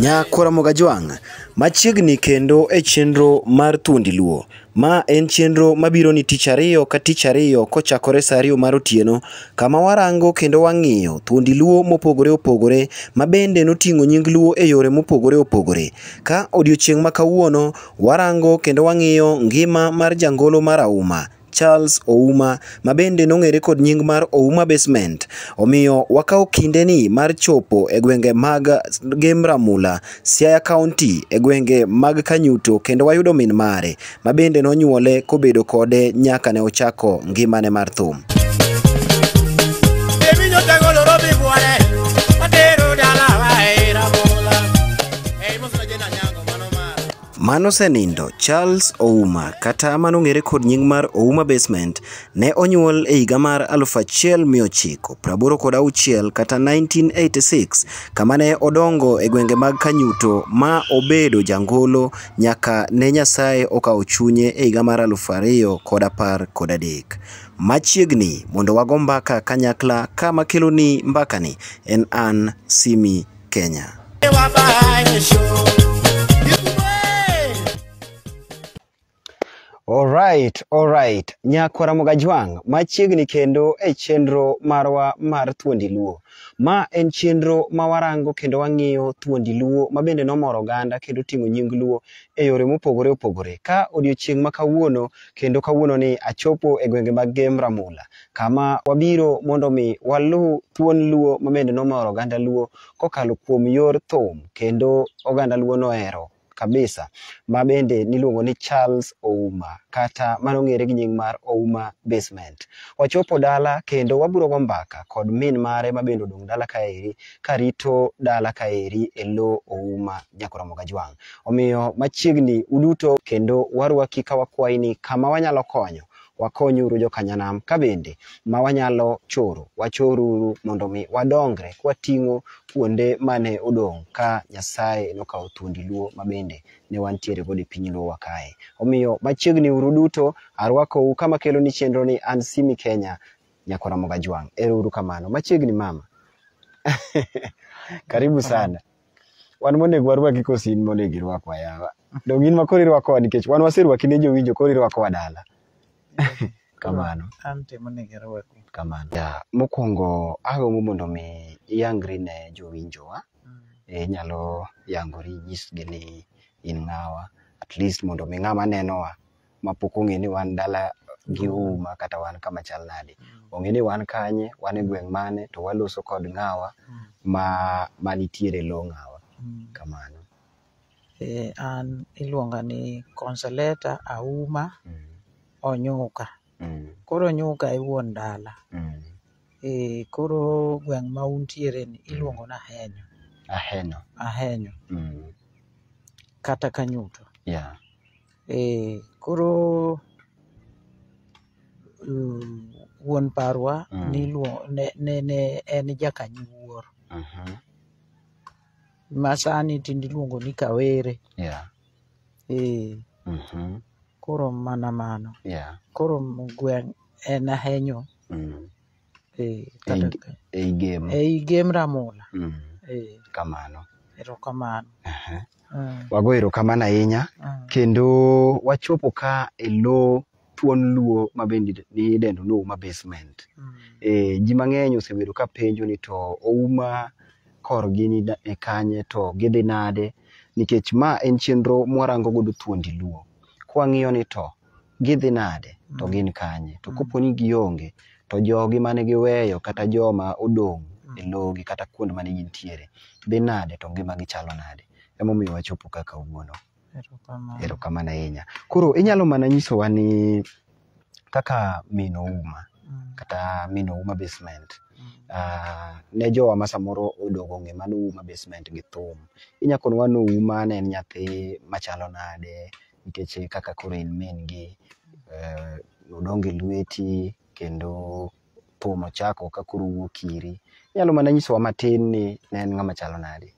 nyakora mogajwang' machiegni kendo e chenro mar thuondi luo ma en chenro mabiro ni tich ariyo ka tich ariyo kochakore sa ariyo mar otieno kama warango kendo wang'iyo thuondi luo mopogore opogore mabende noting'o nying luo e yore mopogore opogore ka odiochieng' ma kawuono warango kendo wang'iyo ngima mar jangolo marauma Charles Ouma ma bende nong'ere kod nying mar Ouma Basement. Omiyo wakao kindeni mar chopo e gwenge mag Gemramula, Siaya County e gwenge mag Kanyuto kendo wayudo min mare ma bende nonyuole kobedo kode nyaka ne ochako ngimane mar thum. manosenindo Charles Ouma kata manong'ere kod nying mar Ouma Basement ne onyuol e higa mar 1986 kata 1986 kama ne odongo e gwenge mag Kanyuto ma obedo jangolo nyaka ne Nyasaye okawo chunye e higa mar 2013. Machiegni mondo wago mbaka kanyakla kama keloni mbakani en an Simi Kenya. Hey, bye bye, Alright, alright. Nyakwara Mugajwang, machiegni kendo e chenro marwa mar thuondi luo. Ma en chenro ma warango kendo wang'iyo thuondi luo ma bende nomoro oganda kendo timo nying luo e yore mopogore opogore. Ka odiochieng' ma kawuono kendo kawuono ni achopo e gwenge mag Gemramula kama wabiro mondo mi walu thuon luo ma bende nomoro oganda luo kokalo kuom yor thum kendo oganda luo nohero kabisa ma bende niluongo ni Charles Ouma kata manong'ere gi nying mar Ouma Basement. Wachopo dala kendo waburo go mbaka kod min mare ma bende odong' dala kaeri karito dala kaeri e lo Ouma Nyakoromo Gajwang'. Omiyo machiegni uduto kendo warwaki ka wakwayi ni kama wanyalo konyo wakonyuru jokanyanam ka bende ma wanyalo choro wachoruru mondo mi wadongre kwating'o kuonde mane odong' ka nyasaye nokawo thuondi luo ma bende ne wantiere godo e piny luo wa kae omiyo machiegni uru duto arwakou kama kelo ni chenro ni an simi kenya nyakora mogajwang ero uru kamano machiegni mama karibu sana wan monego warwaki kosin monego irwakwa yawa dong in ma koro irwakowa nikech wan waserwaki ne jowinjo koro irwakowa dala kamano an timo ni gi rwako kamano ja mokwongo agombo mondo mi iyangri ne jowinjo wa mm. eh, inyalo yangori inyisgi ni in ng'awa at least mondo mi ng'ama neno wa mapok ong'e ni wan dala gi mm. uma kata wan kama chal nade mm. ong'e ni wan kanye wan e gweng' mane to waloso kod ng'awa ma manitiere lo ng'awa kamano eh, an iluonga ni consolata auma onyuka. Mm. Koro onyuka e wuon dala. Mm. E, koro gweng' ma untiere ni iluongo ni Ahenyo. Ahenyo. Ahenyo. Mm. Kata Kanyuto. Yeah. E, koro uh, wuon parwa mm. nilu, ne, ne, ne en jakanyuor. Uh mm-hmm. -huh. Masani tindiluongo ni Kawere. Yeah. E, uh mm-hmm. -huh. koro mana mano. Yeah. Koro gweng' en ahenyo mm. e, kata, ei, ei game. Ei game ramula. Mm. E. Kamano. Erokamano. Uh -huh. mm. Wago erokamano ahinya. Mm. Kendo wachopo ka e lo thuon luo ma bende ni dendo no ma basement. Mm. E, ji mang'eny osebedo ka penjo ni to ouma korgi ni e kanye to gidhi nade nikech ma en chenro mwarango godo thuondi luo. Mm. kwang'iyo ni to gidhi nade to mm. gin kanye to mm. kopo ni gionge to jogi mane giweyo kata joma odong' mm. e lowgi kata kuond mane gintiere dhi nade to ngima gi chalo nade emomiyo wachopo ka kawuono erokamano ahinya koro inyalo mana nyisowa ni kaka min ouma kata min ouma basement ah, ne jowa ma samoro odogo ng'e mano ouma basement gi thum inya konowa ni ouma ne en nyathi machalo nade nikech kaka koro in min gi uh, eh, odong e lweti kendo thum ochako ka koro owuok iri inyalo mana nyisowa matin ni ne en ng'ama chalo nade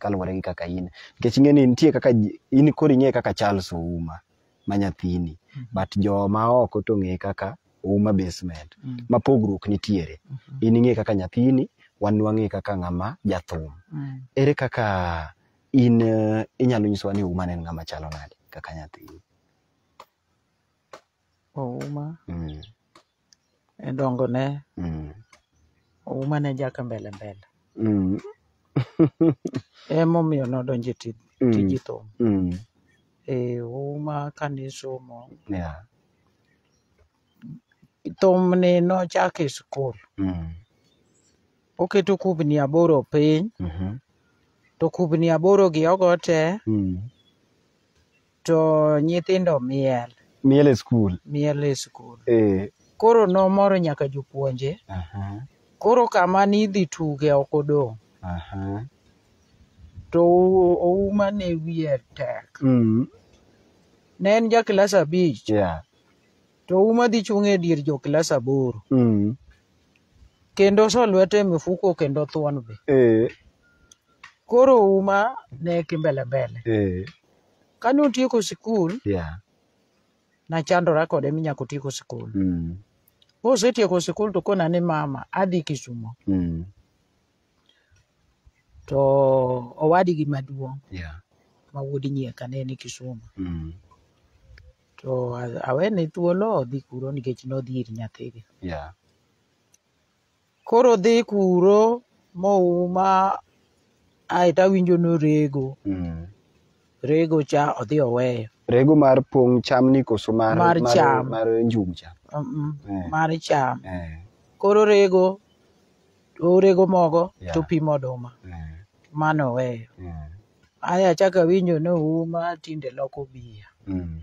kaluwore gi kaka in nikech ing'e ni nitie kaka in koro ing'e kaka Charles Ouma ma nyathini mm but joma oko to ong'eye kaka Ouma Basement mhm. ma pogruok nitiere mhm. in ing'eye kaka nyathini wan wang'eye kaka ng'ama jathum ere kaka in eh, inyalo nyisowa ni Ouma ne en ng'ama chalo nade kaka nyathi. Ouma mm. e dongo ne mm. Ouma ne jaka mbele mbele mm. emomiyo nodonjo e tij mm. tij thum mm. e Ouma kane somo yeah. thum ni nochake skul mm. oketo kubni aboro piny mm -hmm. to kubni aboro gi ogo te mm. to nyithindo miel miel e skul miel e skul e. koro nomoro nyaka jopuonje koro kama nidhi tuge ok odong to uma ne wiye tek mm. ne en ja klas abich to uma dhi chung e dier jo klas aboro mm. kendo oso lwete e mifuko kendo thuon be e. koro uma ne ki mbele mbele kane otieko sikul nachandora kode mi nyaka otieko sikul mm. kosetieko sikul to kona ni mama adhi kisumo mm. to owadgi maduong' mawuod nyie kane ni kisumo mm. to awene thuolo odhi kuro nikech nodhi ir nyathigi koro dhi kuro mouma aeto awinjo norego rego cha odhi oweyo rego mar pong chamni koso mar mar cham mar njung cha mm, mm. Eh. mar cham eh. koro rego orego mogo yeah. to pimo oduma yeah. mano weyo yeah. aya chaka awinjo ni ouma tinde loko bia mm.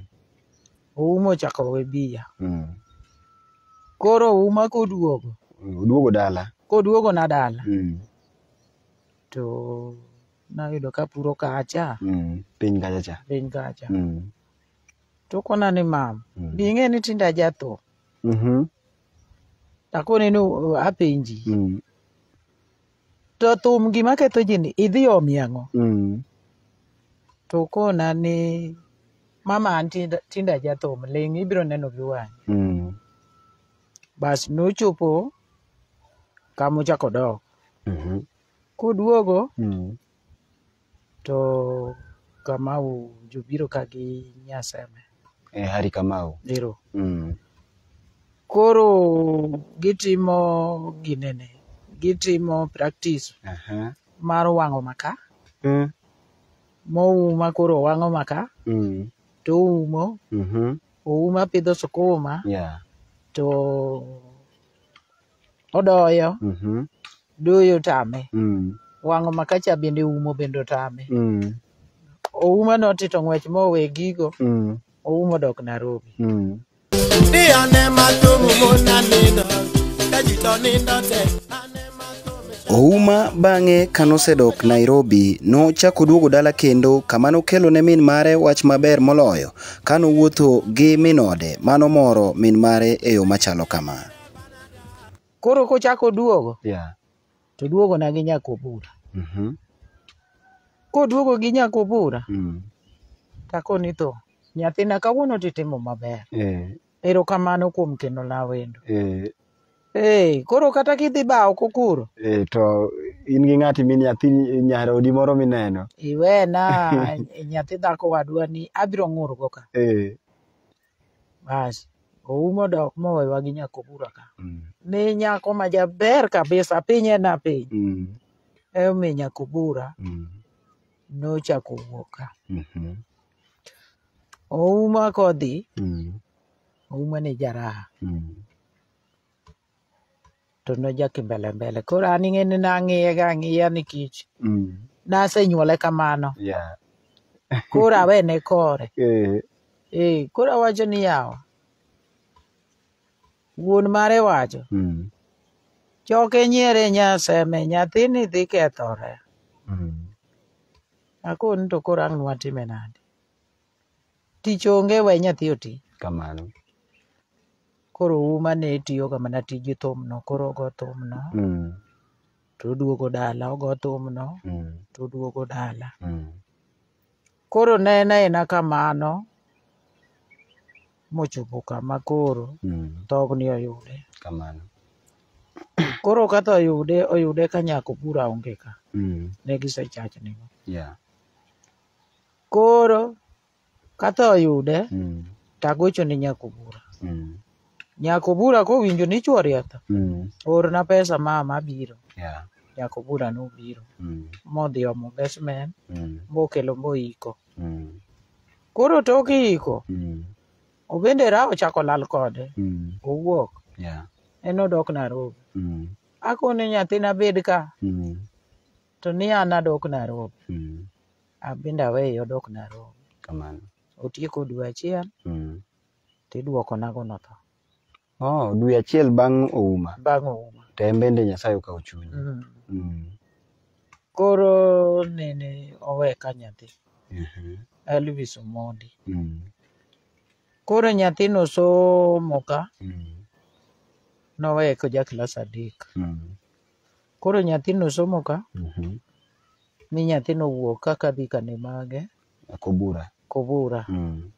ouma ochako we bia mm. koro ouma koduogo oduogo dala koduogo na dala mm. to nayudo kapuro kacha mm. piny kacha cha piny kacha mm. tokona ni mam mm. ding'e ni tinda jatho mm -hmm. takone ni uh, apenji mm. to thum gima ketho ji ni idhi omi ang'o mm. tokona ni mama an tinda, tinda jathum ling' ibiro neno gi wanye mm. bas nochopo kamochako dok mm -hmm. koduogo mm. to Kamau jobiro ka gi nyaseme e Harry Kamau ero mm. koro gitimo ginene gitimo practice uh -huh. mar wango maka uh hmm. -huh. mouma koro wango maka mm. to umo uh mm-hmm. -huh. ouma pidho sukuma yeah. to odoyo uh mm-hmm. -huh. doyo tame mm. wang'o makacha bende umo bende otame mm. ouma noti to ng'wech mowe gigo mm. oumo dok narobi mm. ouma bang'e kanosedok nairobi nochako duogo dala kendo kama nokelo ne min mare wach maber moloyo kanowuotho gi minode manomoro min mare e yo machalo kama koro kochako duogo yeah. to duogo na gi nyakobura Mm-hmm. koduogo gi nyako bura mm. takoni tho nyathina kawuono titimo maber eh. erokamano kuom kendo lawendo ee eh. koro kata kidhi bawo kokuro eh, to in gi ng'ati mi nyathi nyarodi moro mineno iwena nyathi dhako wadwa ni abiro ng'urgo ka bas oumo dok mowewa gi nyako bura ka mm. ni nyako majaber kabisa piny ena piny mm. e omiyo nyako bura mm -hmm. nochako wuok ka mm -hmm. ouma kodhi mm -hmm. ouma ni jaraha mm -hmm. to nojaki mbele mbele koro an ing'e ni nang'iye ga ang'iya nikech mm -hmm. nasenyuole kamano yeah. koro awene kore e koro awacho ni yawo wuon mare wacho mm -hmm. choke nyiere nyaseme nyathini dhi kethore mm. akoni to koro ang' nwatime nade tich onge we nyathi oti kamano koro uma ne tiyoga mana tij thumno koro ogo thumno mm. todwogo dala ogo thumno mm. todwogo dala mm. koro ne en aena kamano mochopo kama koro mm. dhogni oyude kamano koro kata oyude oyude ka nyako pura onge ka mm. ne gisechachni go koro kata oyude mm. tagocho ni nyako pura mm. nyako pura kowinjo ni chuori otho orna pesa mama abiro nyako pura nobiro modhi omo besmen mokelo moiko koro tok iko obende ra ochako lal kode owuok en nodok Nairobi. Mm. Akone nyathina bed ka. Mm. To ni an adok Nairobi. Mm. Abinda weyo dok Nairobi. Kamano. Otieko dwe achiel. Mm. Tidwoko na go notho. Oh, dwe achiel bang' ouma. Bang' ouma. Tem bende Nyasaye okaw chunyi. Mm. Mm. Koro nene oweka nyathi. Mm -hmm. Elvis Omondi. Mm. Koro nyathino somo ka. Mm. noweye koja klas adek koro nyathino somo ka ni nyathino wuok kaka dhi kane mage kobura kobura mm.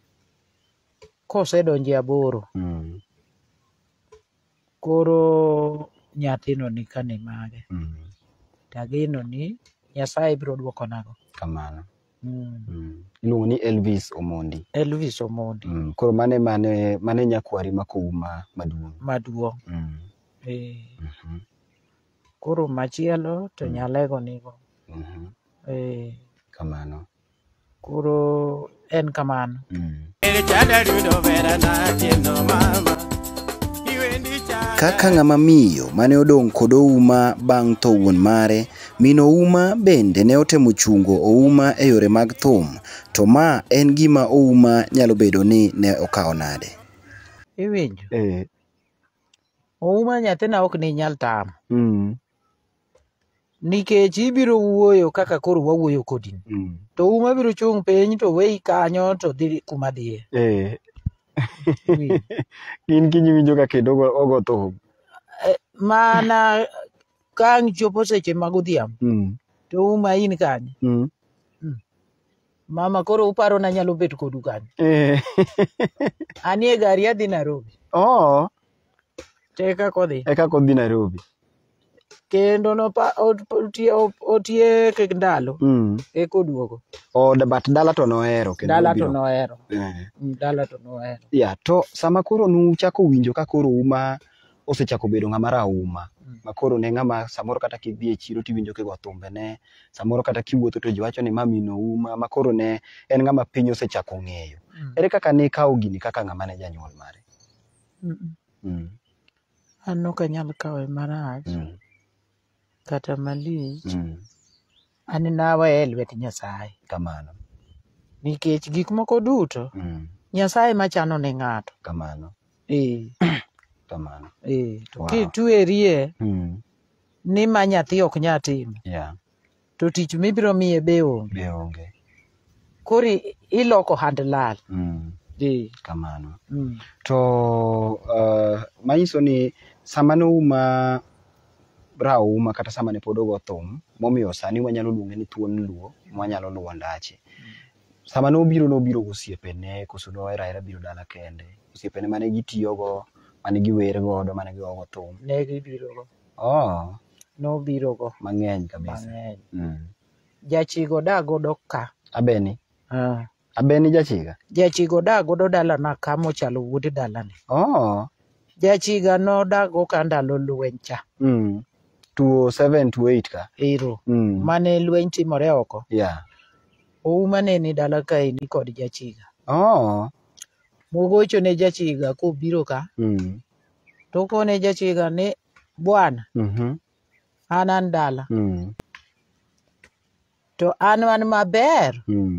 kosedonje aboro mm. koro nyathino ni kane mage mm. tageno ni nyasaye biro duoko nago kamano Mm. Mm. iluongo ni Elvis Omondi. Elvis Omondi. Mm. Koro mane mane mane nyakwari ma kouma maduong'. Maduong'. Mm. E. Mm-hmm. Koro machielo to mm. nyalego nigo. Mm-hmm. E. Kamano. Koro en kamano. Mm. Kaka ng'ama miyo mane odong' kod ouma bang' tho wuon mare, Min Ouma bende ne otemo chungo Ouma e yore mag thum, to ma en gima Ouma nyalo bedo ni ne okawo nade. Iwinjo? Eh. Ouma nyathina ok ninyal tamo. Mm. Nikech ibiro wuoyo kaka koro wawuoyo kodi. Mm. To Ouma biro chung' piny to weyi kanyo to dhi kuma dhiye. Eh. In kinyi winjo ka kendo ogo thum. Eh, mana ka ang chopo seche mag odhiambo mm. to uma ain kanye mm. mm. mama koro uparo na nyalo bet kodu kanye eh. anie gari adhi narobi oh. te kako dhi e kako e dhi narobi kendo nopa otie otie ke ndalo mm. e koduogo o oh, but dala to noero kendo dala to noero yeah. Mm, dala to noero ya yeah, to sama koro nuchako winjo ka koro uma osechako bedo ng'ama rauma mm. makoro ne ng'ama samoro kata kidhi e chiro tiwinjo kigo thumbe ne samoro kata kiwuotho to ji wacho ni mamino uma makoro ne en ng'ama piny osechako ng'eyo mm. ere kaka ne ikawo gini kaka ng'ama ne janyuol mare mm. an ok anyal kawe marach mm. kata malich mm. anena aweye e lwet nyasaye kamano nikech gik moko duto mm. nyasaye machano ne ng'ato kamano ee eh. kamano e to wow. kitwerie hmm. ni ma nyathi ok nya tim yeah. to tich mibiro miye be onge be onge koro iloko hand lal hmm. kamano hmm. to uh, manyiso ni sama nouma rauma kata sama ne pod ogo thum momiyo sani wanyalo luonge ni thuon luo mwanyalo luwo ndache sama nobiro nobiro gosiepene koso noera era biro dala kende osiepene mane gitiyogo mane giwer godo mane gigo go thum ne gibiro go oh nobiro go mang'eny kabisa mang'eny mm. jachigo da godo ka abeni ah. abeni jachiga jachigo da godo dala na ka mochalo wuod dalani oh jachiga no da go ka ndalo lweny cha mm. two seven two eight ka ero mm. mane lweny timore oko yeah. ouma ne ni dala kaendi kod jachiga oh mogocho ne jachiga kobiro ka hmm. tokone jachiga ni bwana mm-hmm. an an dala hmm. to an an maber hmm.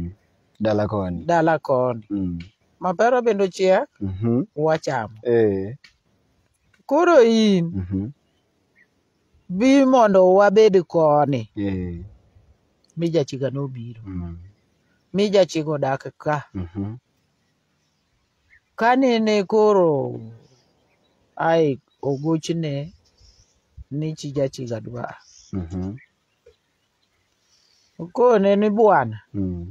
dala koni dala koni maber abendo chiek mm-hmm. wachamo eh. koro in mm-hmm. bi mondo wabed koni eh. mi jachiga nobiro mi jachiga odak ka kanene koro ai ogochne ni chija chiga dwa mhm okone ni bwana mhm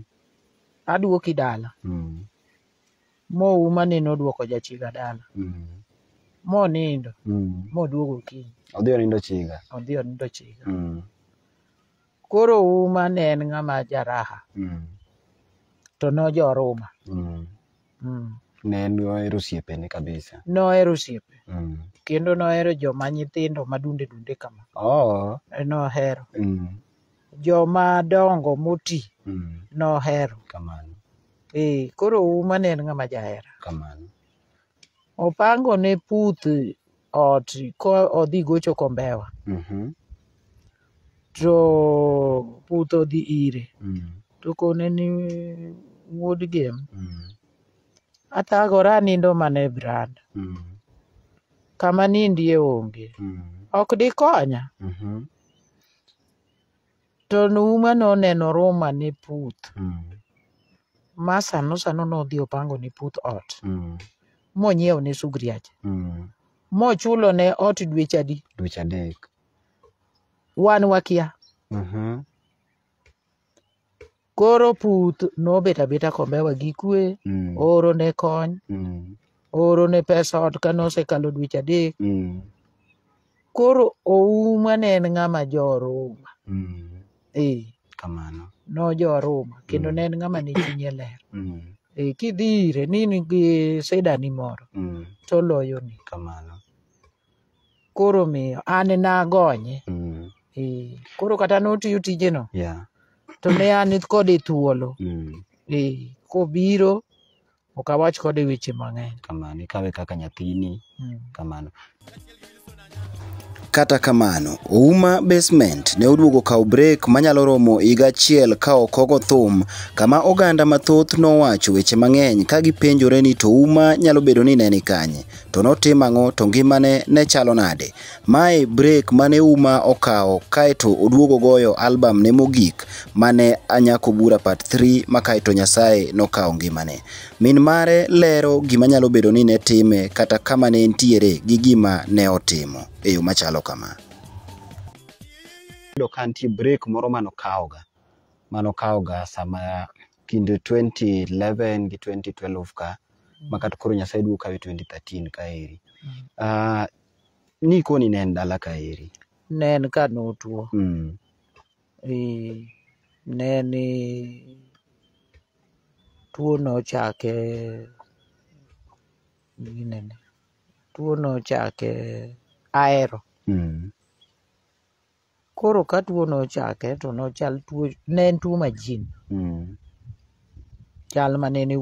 aduoki dala mhm mo umane no duoko jachiga dala mhm mo nindo mhm mo duogo kinyi odhi nindo chiga odhi nindo chiga mhm koro uma ne en ng'ama jaraha mm. to nojoruma mm. mm. ne en ohero osiepene kabisa. Ne ohero osiepe. Mm. Kendo ne ohero joma nyithindo madunde dunde kama. Oh. Ne ohero. Mm. Joma dongo moti mm. ne ohero. Kamano. Eh, koro Uma ne en ng'ama jahera. Kamano. Opango ne puth ot ko odhi gocho kombewa. Mm-hmm. To puth odhi ire. Mm. To kone ni wuod game. Mm. athagora anindo mana e branda mm -hmm. kama nindie onge mm -hmm. ok dikonya mm -hmm. to numa noneno ruma ni puth mm -hmm. ma sano sano nodhi opango ni puth ot mm -hmm. monyiew ne sugriache mm -hmm mochulo ne ot dweche adi dweche adek wan wakia mm -hmm. koro puth nobet abeta kombewa gi kwe mm. oro ne kony mm. oro ne pesa ot kanosekalo dweche adek mm. koro ouma ne en ng'ama joruma mm. e. nojoruma kendo mm. ne en ng'ama ni chinye ler mm. e, kidhire ni nigi sidani moro mm. toloyo ni kamano koro miyo an nagonye mm. e. koro kata notiyo tijeno yeah to ne an kode e thuolo mm. e, kobiro ok awach kode weche mang'eny kamano ikawe kaka nyathini mm. kamano Kata kamano, Ouma Basement ne odwogo kao break manyalo romo higa achiel ka okogo thum, kama oganda mathoth nowacho weche mang'eny ka gipenjore ni to Ouma nyalo bedo ni ne ni kanye, to notim ang'o to ngimane ne chalo nade. Mae break mane Ouma okao kae to odwogo goyo album ne mogik mane Anyako Bura Part 3 ma kae to Nyasaye nokao ngimane. Min mare lero gima nyalo bedo ni ne time kata kama ne entiere gi gima ne otimo. e yo machalo kama. Do ka nitie break moro mano kawo ga. Mano kawo ga sama kind 2011 gi 2012 ka ma kata koro Nyasaye duoka e 2013 ka eri. Mm. Ah, ni koni ne en dala ka eri. Ne en ka notuo. Mm. Eh, ne ni e, tuo no chake ni nene. Tuo no chake aero. Mm. Koro ka tuo nochake to nochal tuo ne en tuo majin. Mm. Chal manene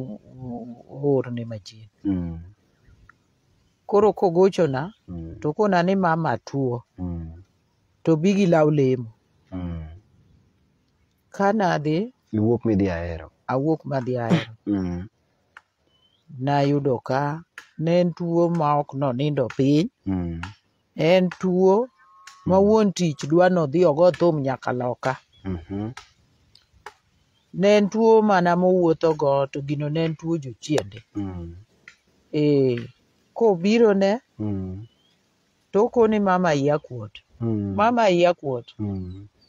orne majin. Mm. Koro kogochona mm. to kona ni mama tuo mm. to bi gi law lemo. Mm. Kanadhi iwuok midhi aero. Awuok madhi aero. mm. Nayudo ka ne en tuo ma ok nonindo piny. Mm. en tuo ma hmm. wuon tich dwa nodhi ogo thum nyaka loka. Mm-hmm. Ne en tuo mana mowuotho go to gino ne en tuo jochiende. Hmm. Ee, eh, kobiro ne hmm. to okone mama iya kuot. Mama iya kuot.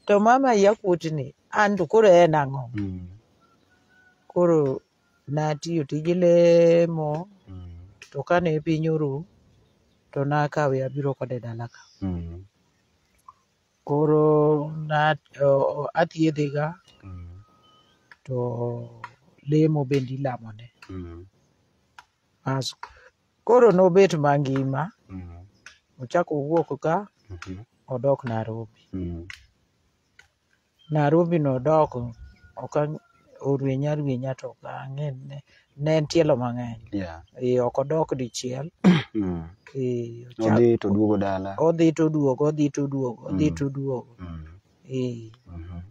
To mama iya kuot ni an to koro en ang'o? Koro natiyo tij lemo to kane piny orumo to nakawe abiro kode e dala ka mm -hmm. koro na uh, athiedhe ga mm -hmm. to lemo bende ilamone mm -hmm. as koro nobet mangima mm -hmm. ochako wuok ka mm -hmm. odok narobi mm -hmm. narobi nodok orwenya arwenya to ok ang'e ne en tielo mang'eny ok odok dichiel mm. odhi to duogo odhi to duogo odhi mm. to duogo mm. mm-hmm.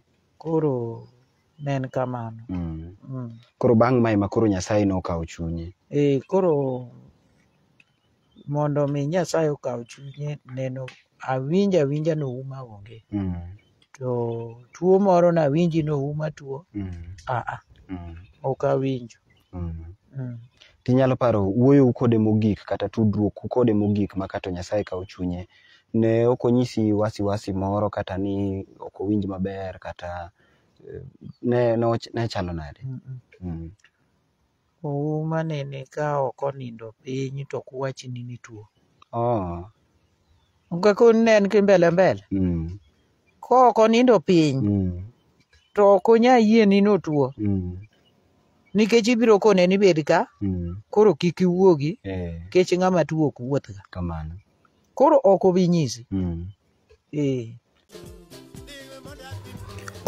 koro ne en kamano koro bang' mae ema koro nyasaye nokawo chunye ee koro mondo mi nyasaye okaw chunye neno awinjo awinja ni ouma onge to tuo moro nawinji nouma tuo mm. Mm-hmm. aa ah, ah. mm. Mm-hmm. ok awinjo mm. Mm-hmm. mm. tinyalo paro wuoyo u kode mogik kata tudruok u kode mogik makato nyasaye kao chunye ne ok onyisi wasiwasi moro kata ni ok owinj maber kata eh, ne nechalo nade mm -mm. mm. ouma nene ka ok onindo piny to kuwachini ni tuo oh. kakoni ne en ki mbele mbele mm. kok onindo piny mm. to ok onya yie ni notuo mm. nikech ibiro kone ni bed ka mm. koro kik iwuogi nikech eh. ng'ama tuo ok wuoth ga koro ok obi nyisi mm. eh.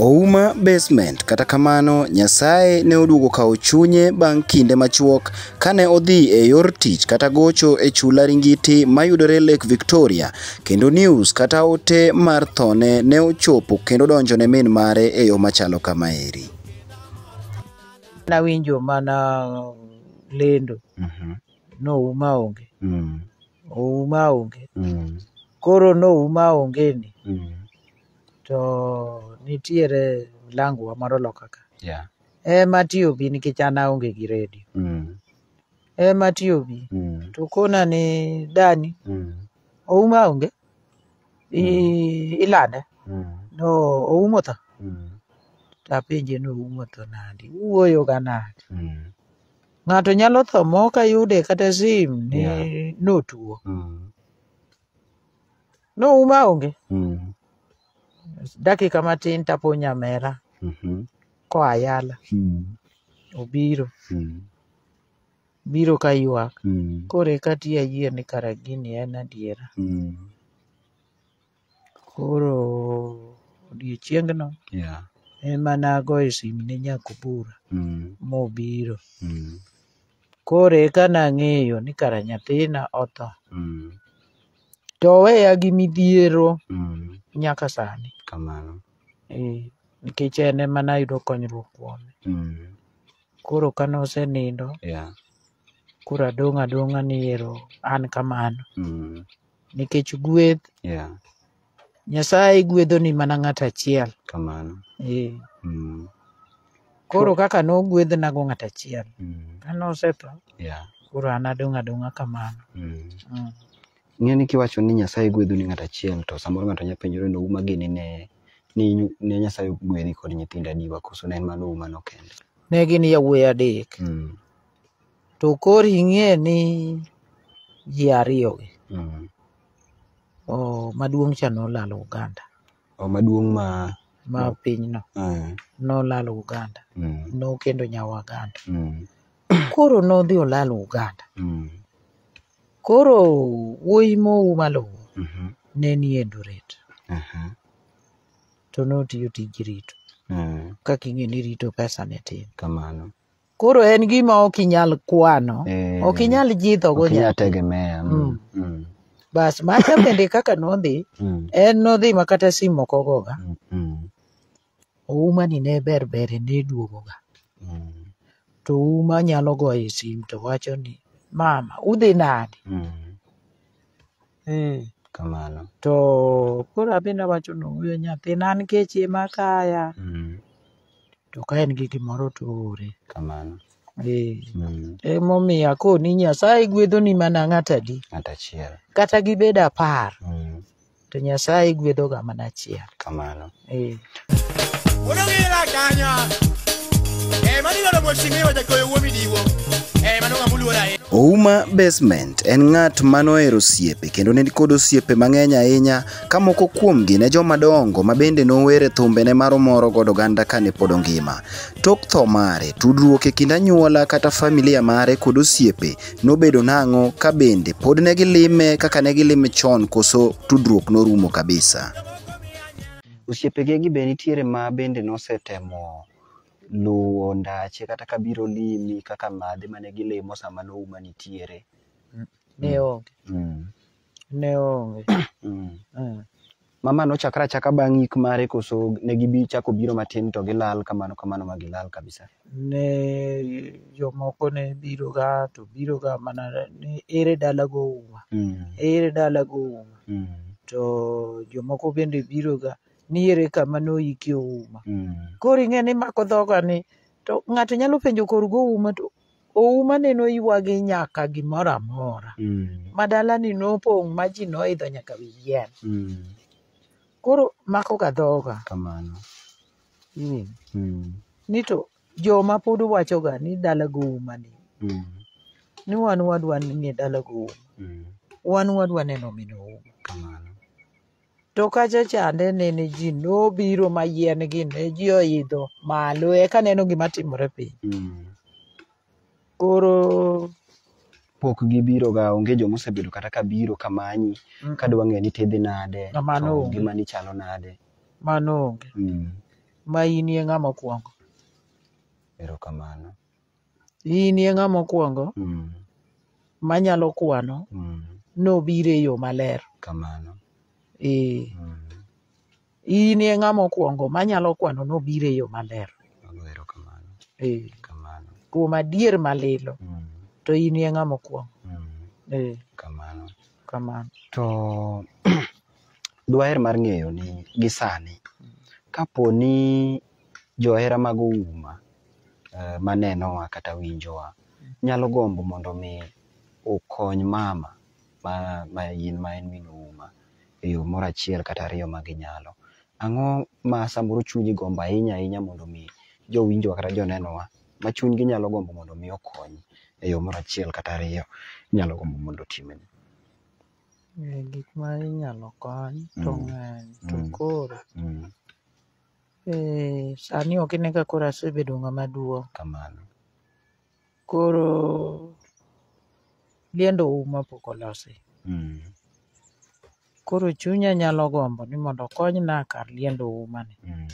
Ouma Basement kata kamano Nyasaye ne oduogo kawo chunye bang' kinde machuok kane odhi e yor tich kata gocho e chula Ringiti mayudore Lake Victoria kendo news kata ote mar thone ne ochopo kendo donjo ne min mare e yo machalo kamaeri. Nawinjo mana lendo mm -hmm. nouma onge. Mm. Ouma onge. Mm. Koro nouma onge ni. Mm. To nitiere mlango wa mar loka ka yeah. ema tiobi nikech an aonge gi redio mm. ema tiobi mm. to kona ni dani mm. oumo aonge mm. ilande mm. no oumo tho mm. tapenje ni oumo tho nadi uwuoyoga nadi mm. ng'ato nyalo tho moka yude kata sim ni yeah. notuo mm. no aonge mm. dakika matin tapo nyamera mm-hmm. koa yala mm-hmm. obiro mm-hmm. biro ka ywak mm-hmm. koro eka ti ayie ni kara gini en adiera mm-hmm. koro odiochiengno yeah. ema nagoyo sim ne nyakobura mm-hmm. mobiro mm-hmm. koro eka nang'eyo ni kara nyathina otho mm-hmm. to weya gi midhiero mm-hmm. nyaka sani kamano. Nikech en ema ne ayudo konyruok kuome. Mm. Koro kane osenindo, koro adong' adong'a ni ero an kamano. Mm. Nikech gweth, Nyasaye gwedho ni mana ng'ato achiel. Kamano. Mm. Koro kaka ne ogwedhna go ng'ato achiel, kane osetho, koro an adong' adong'a kamano. ing'e ni kiwacho ni Nyasaye gwedho ni ng'ato achiel to samoro ng'ato nya penjore ni huma gini ne ne Nyasaye ogwedhi kod nyithindo adiwa koso ne en mana huma no kende. Ne gin yawuoyi adek. Mm. To koro ing'e ni ji ariyo gi. Mm. O maduong' cha nolalo Uganda. O maduong' ma ma no. pinyno. Eh. Nolalo Uganda. Mm. Nokendo nyawa Uganda. Mm. koro nodhi olalo Uganda. Mm. Koro wuoyi mou malongo mm -hmm. ne nie duret. Uh mm-hmm. -huh. To notiyo tij rito. Uh mm-hmm. -huh. Kaka ing'e ni rito pesa ne tin. Kamano. Koro en gima ok inyal kwano. Eh, ok inyal jitho go nyathi. tegemea. Mm. mm. Mm. Bas, macha bende e kaka nodhi, mm. en nodhi makata simu ok ogoga. Mm. mm. Uma ni ne ber ber ne duogo ga. Mm. To uma nyalo goye sim to wacho ni mama udhi mm. eh. Hmm. kamano to koro abende awacho nong'eyo nyathina an kech ema kaya hmm. to ka en gi gimoro to ore kamano Eh, hmm. emomiyo akoni Nyasaye gwedhoni mana ng'ata di ng'ata kata gibed apar to Nyasaye gwedhoga mana achiel kamano eh. Unong'ira kanyo eh, mani Ouma Basement en ng'at manohero osiepe kendo ne kod osiepe mang'eny ahinya ka moko kuomgi ne jomadongo ma bende nowere thumbene maromoro kod oganda kane pod ongima. Tok tho mare, tudruok e kind anyuola kata familia mare kod osiepe nobedo nang'o ka bende pod ne gilime kaka ne gilime chon koso tudruok norumo kabisa. Osiepegegi be nitiere ma bende nosetemo luwo ndache kata ka biro limi kaka madhe mane gilimo sama Nouma nitiere. Ne mm. onge. Mm. Ne onge. Mm. mm. Mama nochak rachaka bang' ik mare koso ne gichako biro matin to gilal kamano kamano ma gilal kabisa. Ne jomoko ne biro ga to biro ga mana ne ere dala go uwa. Mm. Ere dala go uwa. Mm. To jomoko bende biro ga ni ere kama noikie uma mm. koro ing'e ni mako dhoga ni to ng'ato nyalo penjo korgo uma to ouma ne noywagi nyaka gimoro amora mm. madalani nopong' ma ji noidho nyaka wi yien mm. koro mako ga dhoga kamano mm. mm. ni to joma pod wacho ga ni dalago uma ni mm. ni wan wadwa ni dalago uma mm. wan wadwa neno mino uma kamano To kacha chande nene ji nobiro ma yien gi ne ji oidho malo eka neno gima timore piny. Mm. Koro pok gibiro ga onge joma osebedo kata ka biro kamanyi mm. ka dwa ng'eyo ni tedhe nade mano onge gima ni chalo nade mano onge mm. ma in e ng'ama okuongo erokamano in e ng'ama okuongo mm. manyalo kwano mm. nobiro e yo maler kamano Ee. Mm. In e ng'ama okuongo manyalo kwano nobiro e yo maler. Ero kamano. Ee. Kamano. Kuom adier malilo. Mm. To in e ng'ama okuongo. Mm. Ee. Kamano. Kamano. To dwaher mar ng'eyo ni gi sani kapo ni johera mag uma uh, manenowa kata winjowa hmm. nyalo gombo mondo mi okony mama ma, ma in ma en min uma e yo moro achiel kata ariyo ma ginyalo. Ang'o ma samoro chunyi gombo ahinya ahinya mondo omi jowinjowa kata jonenowa ma chunygi nyalo gombo mondo omi okony e yo moro achiel kata ariyo nyalo gombo mondo otimni? E gik ma inyalo kony to mm. ng'eny to mm. koro mm. E sani ok ine ka koro asebedo ng'ama duong'. Kamano. Koro liend ouma pok olosi. koro chunya nyalo gombo ni mondo okonyna kar liend uma ni. Mm.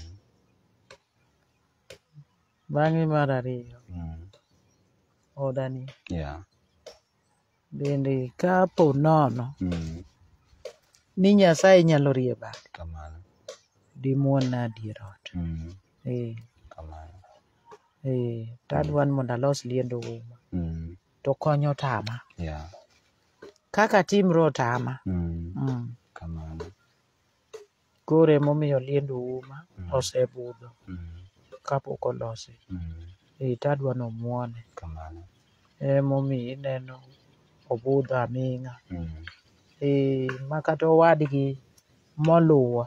Bang'e mar ariyo, mm. oda ni. Yeah. Bende kapo nono mm. ni Nyasaye nyalo rie bade. Kamano. Dimuon na adier ot. Mm. Eh. Kamano. Eh, tadwan mm. mondo alos liend uma. Mm. To konyo tama. Yeah. Kaka timro tama. Mm. mm. koro ema omiyo liend uma mm. osebudho mm. kapok olosi mm. to adwa ni omuone ema omiyo ineno obudho aminga makata owadgi moluwo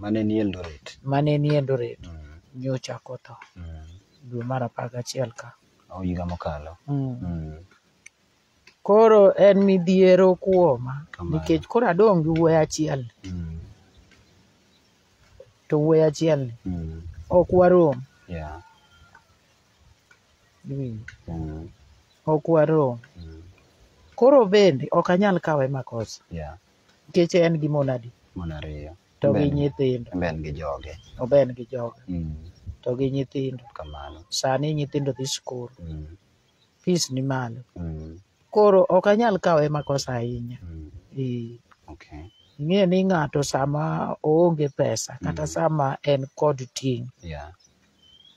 mane nie Eldoret mane nie Eldoret nyocha ko tho dwe mar apar gachiel ka higa mokalo koro en midhiero kuoma nikech koro adong gi wuoyi achiel to a achielni mm. ok room yeah. mm. ok oh, warom mm. koro bende ok kawe makosa ya. yeah. nikech en gi monadi adi mon ariyo ya. to gi nyithindo oben gi joge oben oh, gi joge mm. to gi nyithindo kamano sani nyithindo dhi skul mm. fees ni malo mm. koro ok anyal kawe makosa ahinya mm. e. okay. ing'e ni ng'ato sama oonge pesa kata mm. sama en kod ting' yeah.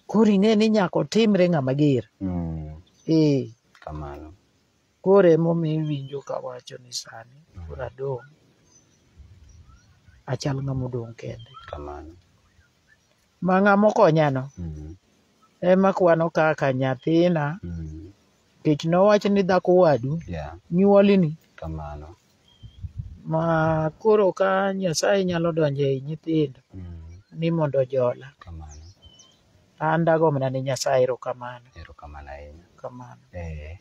koro ing'e ni nyaka otimre ng'ama gir mm. e. koro emomiyo winjo kawacho ni sani mm. koro adong' achal ng'ama odong' kende Kamano. ma ng'ama okonyano mm. ema kwano kaka nyathina mm. kech nowach ni dhako wadu yeah. nyuolini Kamano. ma koro ka Nyasaye nyalo donjo ei nyithindo mm -hmm. ni mondo ojola an dago mana ni Nyasaye erokamano erokamano ahinya kamano eh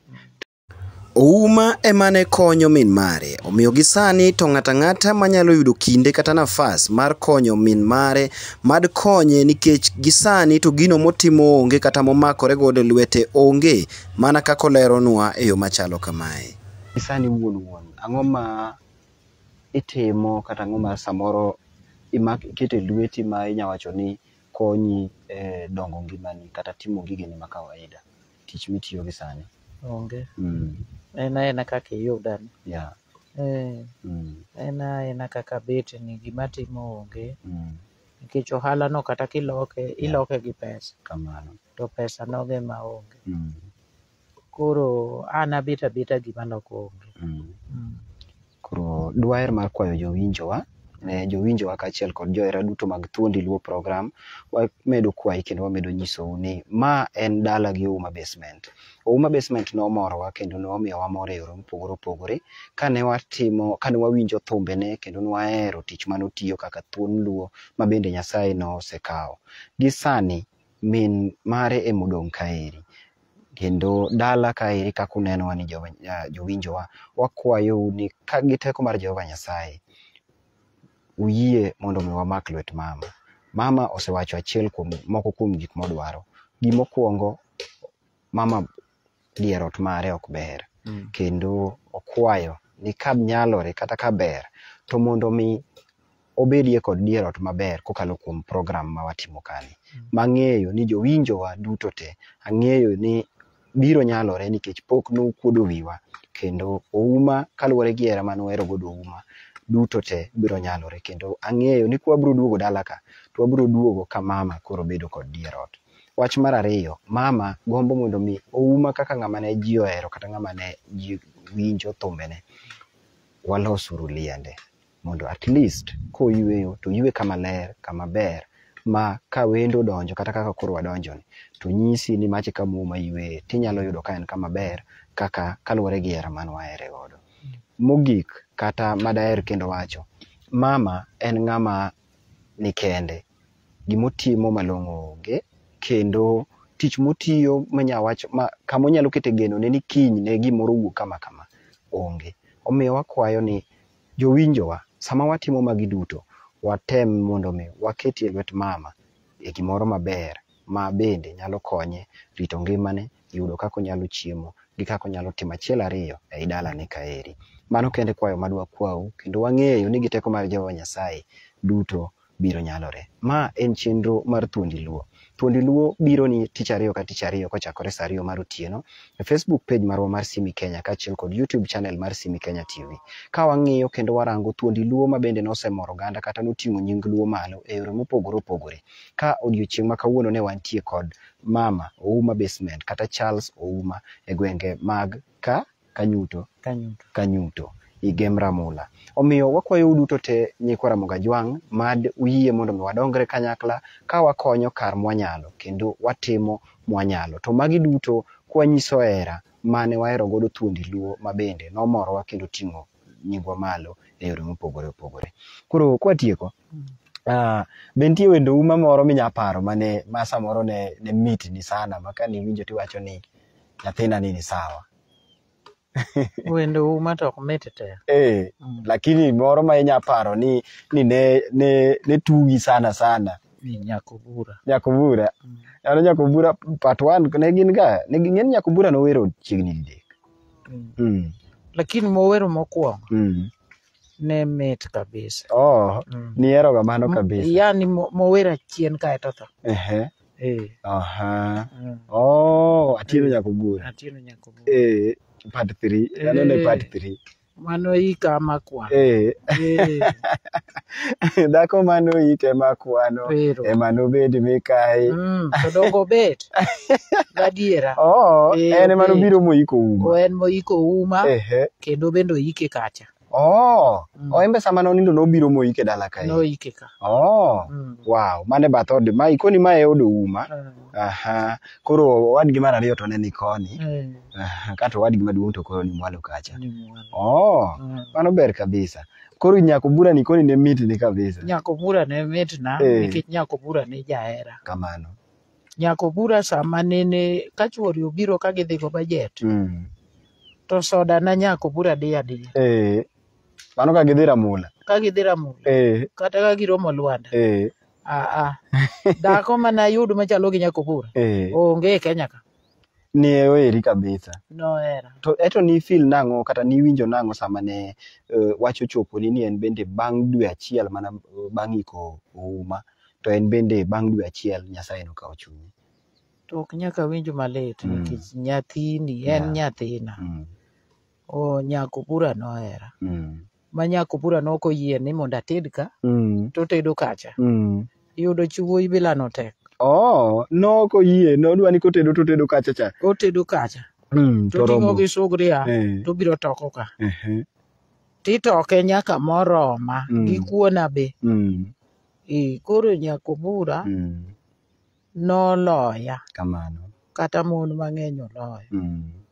Ouma ema ne konyo min mare, omiyo gi sani to ng'ata ng'ata manyalo yudo kinde kata nafas mar konyo min mare mad konye nikech gi sani to gino motimo onge kata momakore godo lwete onge mana kaka oleronwa e yo machalo kamae. Gi sani wuon wuon, ang'o ma itimo kata ang'o ma samoro iketo e lweti ma inyalo wacho ni konyi e dongo ngimani kata timo gigeni ma kawaida, tich mitiyo gi sani? Onge. Mm. En aena kaka iyuda ni. Ya. Eh. Mm. En aena kaka bet ni gima timo onge. Mm. Nikech ohala no kata kiloke, yeah. iloke gi pesa. Kamano. To pesa nogo ema onge. Mm. Koro an abet abeta gima nok onge. Mm. mm. Koro dwaer mar kwayo jowinjowa, jowinjowa kaachiel kod johera duto mag thuondi luo program, wamedo kwayi kendo wamedo nyisou ni ma en dala gi Ouma Basement. Ouma Basement nomorowa kendo nomiyowa mor e yore mopogore opogore kane watimo kane wawinjo thumbene kendo nwahero tich manotiyo kaka thuon luo mabende Nyasaye nosekawo. Gisani min mare emodong' kaeri. kendo dala ka eri kaka unenowa ni jowinjowa, wakwayou ni ka gi teko mar Jehova Nyasaye, uyie mondo mi wamak lwet mama. Mama osewacho achiel kuom moko kuom gik modwaro. Gimokwongo, mama dier ot mare ok ber. Mm. Kendo okwayo ni ka nyalore kata ka ber, to mondo mi obedie kod dier ot maber kokalo kuom program ma watimo kani. Mm. Mang'eyo ni jowinjowa duto te, ang'eyo ni biro nyalore nikech pok nukuodo wiwa kendo uma kaluwore gi hera manuhero godo uma duto te biro nyalore kendo ang'eyo ni kwabro duogo dala ka to wabro duogo ka mama koro bedo kod dier ot. Wach mar ariyo, mama gombo mondo mi ouma kaka ng'ama ne ji ohero kata ng'ama ne ji winjo thumbene. Walos uru liende mondo at least koyueyo to oyue kama ler, kama ber ma ka wendo odonjo kata kaka koro wadonjoni to nyisi ni mach kama umma yueye to inyalo yudo ka en kama ber kaka kaluwore gi hera mane wahere godo. Mogik kata madaher kendo wacho, mama en ng'ama nikende. Gima otimo malong'o onge kendo tich motiyo manyalo wacho kama onyalo kete genone ni kiny ne gimoro wuok kama kama onge. Omiyo wakwayo ni jowinjowa sama watimo magi duto watem mondo mi waketie lwet mama e gimoro maber ma bende nyalo konye rito ngimane, yudo kaka onyalo chiemo gi kaka onyalo timo achiel ariyo ei dalane kaeri. Mano kende e kwayo ma dwakwau kendo wang'eyo ni gi teko mar Jehova Nyasaye, duto biro nyalore. Ma en chenro mar thuondi luo. thuondi luo biro ni tich ariyo ka tich ariyo kochakore sa ariyo mar otieno e facebook page marwa mar simi kenya kaachiel kod youtube channel mar simi kenya tv ka wang'iyo kendo warango thuondi luo ma bende nosemoro oganda kata noting'o nying luo malo e yore mopogore opogore ka odiochieng' ma kawuono ne wantie kod mama ouma basement kata charles ouma e gwenge mag ka kanyuto kanyuto Igem Ramula. Omiyo wakwayo duto te nyikwa Ramoga Jwang' mad uyie mondo mi wadongre kanyakla ka wakonyo kar mwanyalo kendo watimo mwanyalo. To magi duto kwanyiso hera mane wahero godo thuondi luo ma bende nomorowa kendo ting'o nyingwa malo e yore mopogore opogore. Koro kwatieko, Uh, be nitie wendo uma moro minyaparo mane ma samoro ne, ne mitni sana ma ka niwinjo tiwacho ni nyathina ni ni sawa. wendo uma to ok mit te eh mm. lakini moro ma inya paro ni ni ne ne, ne tugi sana sana ni nyako bura nyako bura mm. nyako bura part 1 ne gin ga ne gin ngen nyako bura no wero chiegni didek mm. mm. lakini mo wero mokuong mm. ne mit kabisa oh mm. ni ero ga mano kabisa yani mo wero chien ka eto tho ehe eh aha mm. oh atino mm. nyako bura atino nyako bura eh part 3 aneno e part 3 mano ika makwan eh. eh. dhako mano ike makwano ema eh, nobed mikaye mm, to dongo bet gadiera oh, en ema nobiro moiko uma en moiko uma kendo bende oike kacha Oh, mm. oembe oh, sama nonindo nobiro moike dala kae. Noike ka. Oh, mm. wow. Mane bath ode. Ma ikoni ma e ode uma. Mm. Aha. Koro wadgi mar ariyo to ne ni koni. Mm. Kato wadgi maduong' to koro ni mwalo kacha. Ni mwalo. Oh, mm. mano ber kabisa. Koro nyako bura ni koni ne mit ni kabisa. Nyako bura ne mit na. Eh. Nikech nyako bura ne jaera. Kamano. Nyako bura sama nene kachuori obiro kagidhigo bajet. Mm. To soda na nyako bura diya diya. Eh. Mano ka gidhi Ramula. Ka gidhi Ramula. Eh. Kata ka giromo Lwanda. Eh. Ah ah. Dako mana yudo machalo gi nyakopura. Eh. Onge e Kenya ka. Ni e eri kabisa. No era. To eto ni feel nang'o kata ni winjo nang'o sama ne uh, eh, wacho chopo ni en bende bang dwe achiel mana uh, bang iko uma to en bende bang dwe achiel Nyasaye no kawo chunye. To ok nyaka winjo malit mm. nikech nyathini en yeah. nyathina. Mm. o nyako pura nohera mm. ma nyako pura nok oyie ni mondo ated ka mm. totedo kacha mm. yudo chiwuoyi bilano tek oh, nok oyie nodwa ni kotedo totedo kacha cha otedo kacha mm, toting'o gi sugria eh. tobiro toko ka eh -eh. titoke nyaka moroma mm. gi kuona be mm. e, koro nyako bura mm. noloya kamano kata mon mang'eny oloya mm.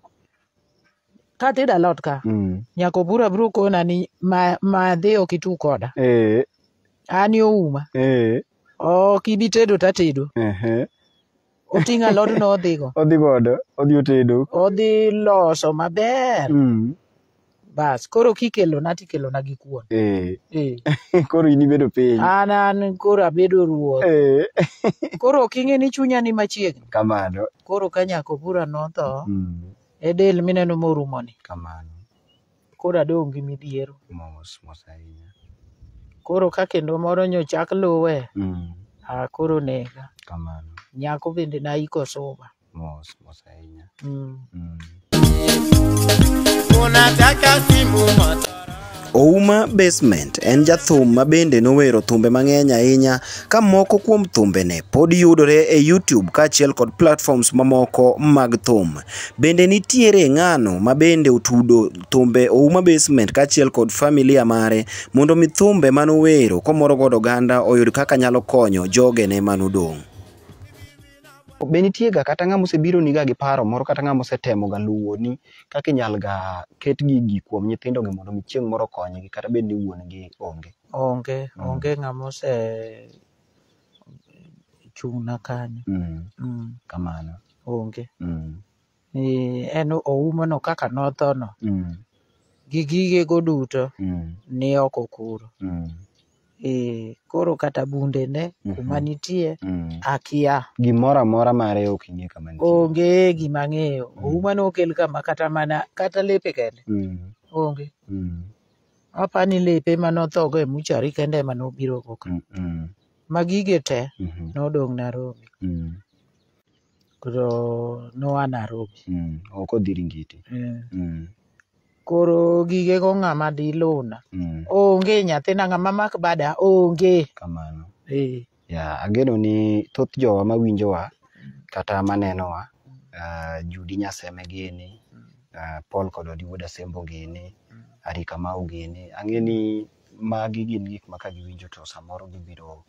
katedo alot ka mm. nyaka obura bro kona ni madhi ma ok itu koda eh. ani ouma eh. ok ibi tedo tatedo eh. oting' alodno odhigo odhi godo odhi otedo odhi loso maber mm. bas koro kikelona tikelona gi kuon eh. eh. koro in ibedo piny an an koro abedo ruoth eh. koro ok ing'e ni chunya ni machiegni kamano koro ka nyaka obura notho mm. e del mineno morumoni. Kamano. Koro adong' gi midhiero. Mos, mos ahinya. Koro ka kendo moro nyochak luwe, mm. ah, koro nega. Kamano. Nyako bende naiko suba. Mos, mos ahinya. Mm. Mm. Ouma Basement en jathum ma bende nowero thumbe mang'eny ahinya ka moko kuom thumbene pod yudore e YouTube kaachiel kod platforms mamoko mag thum. Bende nitiere ng'ano ma bende otudo thumbe Ouma Basement kaachiel kod familia mare mondo mi thumbe manowero komoro godo oganda oyud kaka nyalo konyo jogene manodong'. be nitie ga kata ng'ama osebiro ni ga gi paro moro kata ng'ama osetemo ga luwo ni kaka inyal ga ket gigi kuom nyithindo gi mondo mi chieng' moro okonygi kata bed ni wuon gi onge onge mm. onge ng'ama ose chung' na kanyo mm. mm. kamano onge mm. e, en ouma no kaka notho no mm. gi gige go duto mm. ni oko kuro mm. e, koro kata bunde ne mhm. kuma nitie mm -hmm. akia gimoro amora mare ok ing'e kama nitie onge gima ng'eyo mm -hmm. uma ne okel kama kata mana kata lepe kende mm -hmm. onge mm -hmm. apa ni lepe mane othogo e muchari kende ema nobiro go ka mm -hmm. magige te mm -hmm. nodong' narobi mm -hmm. to noa narobi mm -hmm. ok odhiringiti eh. mm -hmm. mm -hmm. koro gige go ng'ama di luna mm. onge nyathina ng'ama mak bada onge kamano e. ya ageno ni thoth jowa mawinjowa kata manenowa uh, mm. ah, judi nyaseme gini uh, paul kod odiwuoda sembo gini mm. arika mau gini ang'eni magi gin gik ma ka giwinjo to samoro gibiro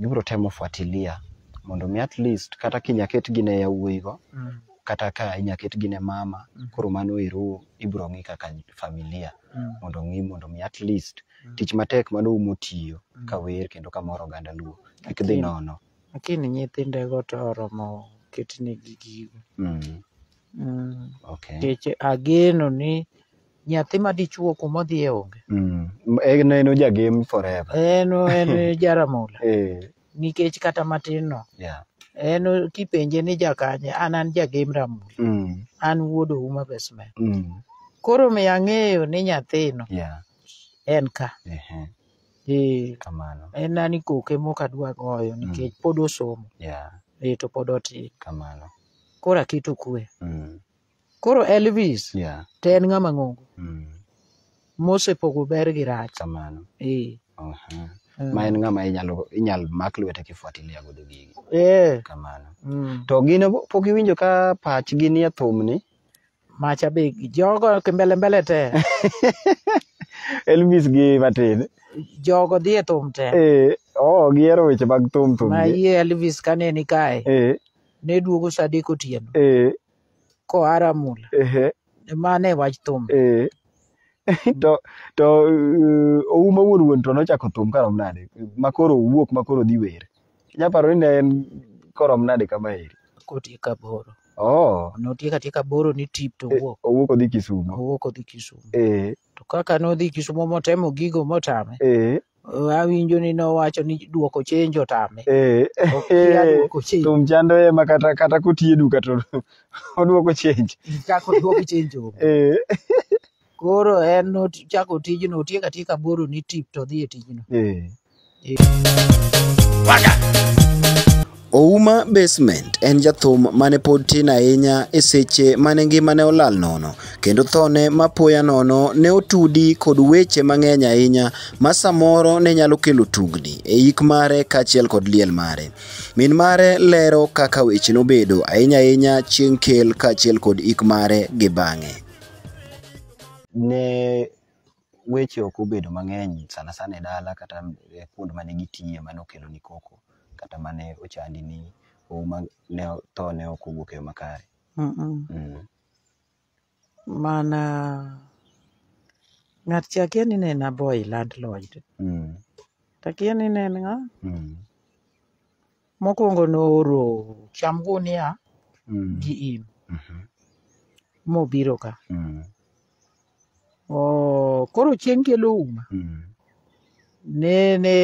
gibiro temo fuatilia mondo mi at least kata kinyaket gine yawuoyigo mm. kata ka inya ket gi ne mama mm -hmm. koro mano ero ibro ng'i kaka familia mm -hmm. mondo ng'i mondo mi at least mm -hmm. tich matek mano umo tiyo mm -hmm. ka wer kendo ka moro oganda luo kik dhi nono lakini nyithinde go to oromo ket ne gi gigo mm -hmm. mm. okay Keche ageno ni nyathi ma dichuo kuma odhi e onge mm. en en ja game forever en en jaramula eh. nikech kata matin no yeah. en kipenje ni jakanye an an jagim ramogi mm. an wuod ouma besmen mm. koro mi ang'eyo ni nyathino yeah. en ka uh -huh. e, Kamano. en ani koke mokadwa goyo nikech mm. pod osomo yeah. e, to pod otin koro aketo kwe mm. koro elvis yeah. to en ng'ama ng'ongo mm. mosepogo ber gi rach e. uh -huh. Eh. ma en ng'ama inyalo inyal mak lwete kifuatilia godo gigi. Eh. Kamano. Mm. To gin pok iwinjo ka pachgi nie thum ni. Macha be jogo mbele mbele te. Elmis gi matin. Jogo dhi e thum te. Eh. Oh, gihero weche mag thum thum. Ma ye Elvis kane ni kae. Eh. Ne duogo sadiko tieno. Eh. Ko aramul. Eh. Mane wach thum. Eh. to to uh, Ouma wuon wuon to nochako thum karom nade makoro wuok makoro dhi wer inyaparo ni ne en korom nade kama eri kotieko aboro oh. notieko atieka aboro ni tip to eh, wuok e, owuok odhi kisumu owuok odhi kisumu e. Eh. to kaka nodhi kisumu motemo gigo motame e. awinjo ni nowacho ni duoko chenjo otame tum chando ema kata, kata kotie duka to oduoko chenjo chako duoko chenjo e. koro en nochako tijno otieka tieka boro ni tip to dhi e tijno eh. Eh. Ouma Basement en jathum mane pod tin ahinya e seche mane ngimane olal nono kendo thone mapoya nono ne otudi kod weche mang'eny ahinya ma samoro ne nyalo kelo tungni e yik mare kaachiel kod liel mare. Min mare lero kaka weche nobedo ahinya ahinya chieng' kel kaachiel kod yik mare gi bang'e. ne weche ok obedo mang'eny sana sana e dala kata kuond e mane gitiye mane okelo ni koko kata mane ochandi ni huma ne tho ne ok owuok e yo makare. Mm. Mana ng'at cha akia ni ne en aboy landlord. Mm. Takia ni ne en ng'a. Mm. Mokwongo nooro cham gunia gi im mm-hmm. mobiro ka. Oh, koro chieng' kelo uma. Mm. Nene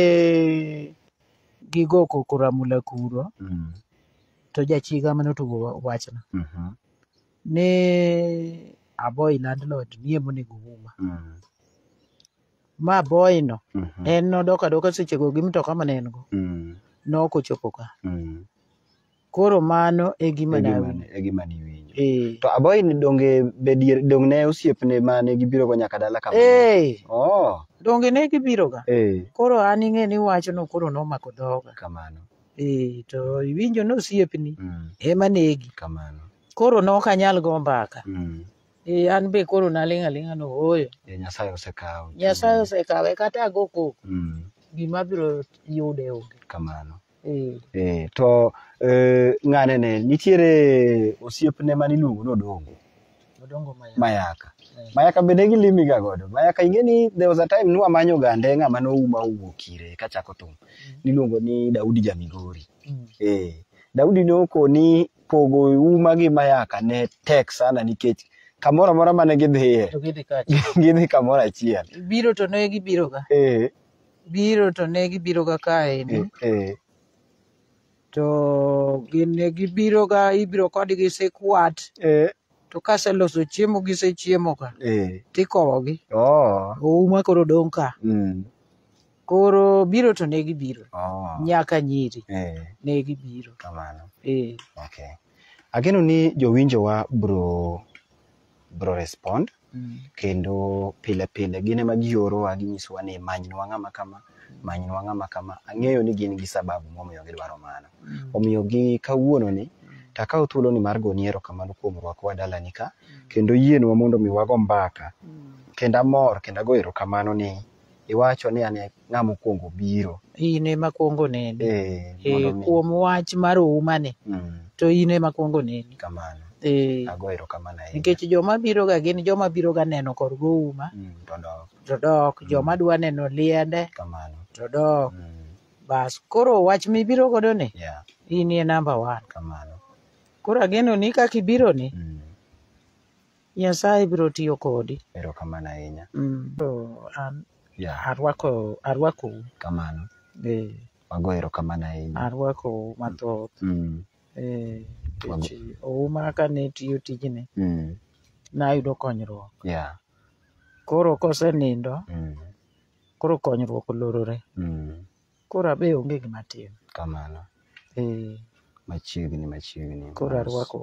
gigo koko ramula kuro. Mm. To jachiga mane otugo wachna. Mm -hmm. Ne aboy landlord niye monego uma. Mm. Ma boy no, mm -hmm. en nodoka doka seche go gi mtoka mane en go. Mm. Nokochopo ka. Mm. Koro mano e gima nawe. E gima e niwe. Hmm. to aboy donge bedier donge ne osiepne mane gibiro go nyaka dala kama eh oh donge ne gibiro ga eh koro an ing'e ni wacho no koro nomako dhoga kamano eh to iwinjo no osiepni mm. ema negi kamano koro nok anyal go mbaka mm. e, an be koro naling' aling'a no oyo e, nyasaye osekawo nyasaye osekawe kata agoko mm. gima biro yude onge kamano E. E, to e, ng'ane ne nitiere osiepne mani iluongo ni Odongo. Odongo Mayaka. Mayaka. E. Mayaka bende gilimi ga godo. Mayaka ing'e ni there was a time nu amanyo gande ng'ama no uma uwukire kachako thum. Mm. Niluongo ni Daudi Jamigori. Mm. E. Daudi ne okoni pogo uma gi Mayaka ne tek sana nikech kamoro amora mane gidhiye. To gidhi kacha. gidhi kamoro achiel. Biro to ne gibiro ga. E. Biro to ne gibiro ga kae. E. e. e. to gin gibiro ga ibiro kodgi sikwat eh. to kaseloso chiemo gisechiemo ka eh. tikowogi oh. ouma koro dong' ka mm. koro biro to ne gibiro oh. nyaka nyiri eh. ne gibiro kamano eh. okay. ageno ni jowinjowa bro bro respond mm. kendo pile pile gin ema gioro wa ginyisowa ni manynwa ng'ama kama, kama. manynwa ng'ama kama ang'eyo ni gin gi sababu momiyo gidwaro mano mm. omiyo gi kawuono ni takaw thuolo ni mar goni erokamano kuom rwakowa dalani ka mm. kendo yienwa mondo mi wago mbaka mm. kendo amor kendo ago erokamano ni iwacho ni ane ng'ama okuongo biro in ema kuongo nene e, e, kuom wach mar oumani mm. to in ema kuongo neni kamano e, ago erokamano nikech joma biro ga gin joma biro ga neno korgo uma mm, to dok mm. joma dwa neno liende kamano to dok mm. bas koro wach mibiro godo ni in e namba one kamano koro ageno ni kaka ibiro ni mm. nyasaye biro tiyo kodi ero kamano ahinya arwako kamano wago erokamano ahinya arwako mathoth e. ouma ka ne tiyo tijni nayudo konyruok koro kosenindo mm. koro konyruok olorore mm. koro abe onge gima tim kamano e... machiegni machiegni koro arwako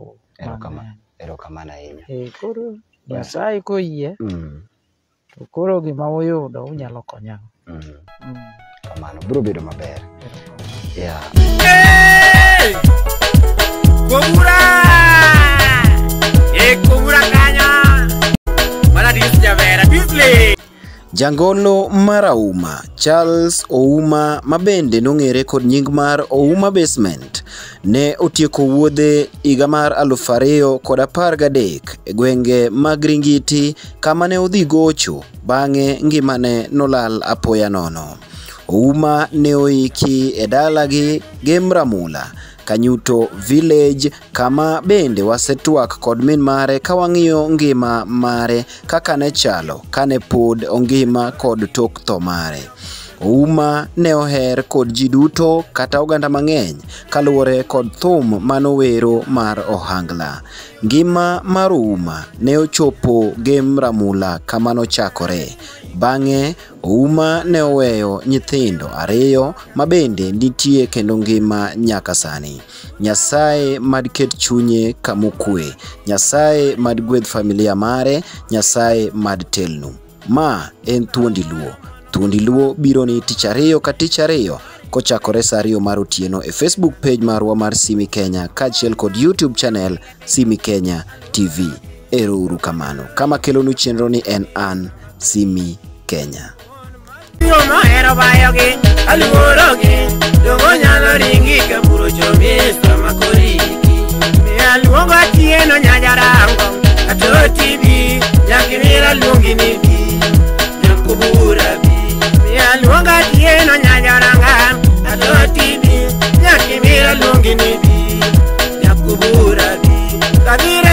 erokamano ahinya e, koro nyasaye yeah. koyie mm. to koro gima uyudo unyalo konya mm. Mm. kamano biro bedo maber Kumura! Yeah. Hey! Eh, kumura kanya! Marius Javera. Jangolo Marauma, Charles Ouma mabende nong'ere kod nying mar Ouma Basement, ne otieko wuodhe higa mar 2013 e gwenge mag Ringiti kama ne odhi gocho bang'e ngimane nolal apoya nono. Ouma ne oiki e dalagi Gemramula, Kanyuto Village kama bende wasetwak kod min mare ka wang'iyo ngima mare kaka ne chalo kane pod ongima kod tok tho mare. Ouma ne oher kod ji duto kata oganda mang'eny kaluwore kod thum manowero mar ohangla. Ngima mar Ouma ne ochopo gem ramula kama nochakore. Bang'e, Ouma ne oweyo nyithindo ariyo ma bende nitie kendo ngima nyaka sani. Nyasaye mad ket chunye kamokwe. Nyasaye mad gwedh familia mare. Nyasaye mad telnu. Ma en thuondi luo. thuondi luo biro ni tich ariyo ka tich ariyo kochakore saa ariyo mar otieno e facebook page marwa mar simi kenya kaachiel kod youtube channel simi kenya tv ero uru kamano kama kelonu chenro ni en an simi kenya Atoti bi, nyakimira lungi ni bi, nyakubura bi Yakubura bi, kabir.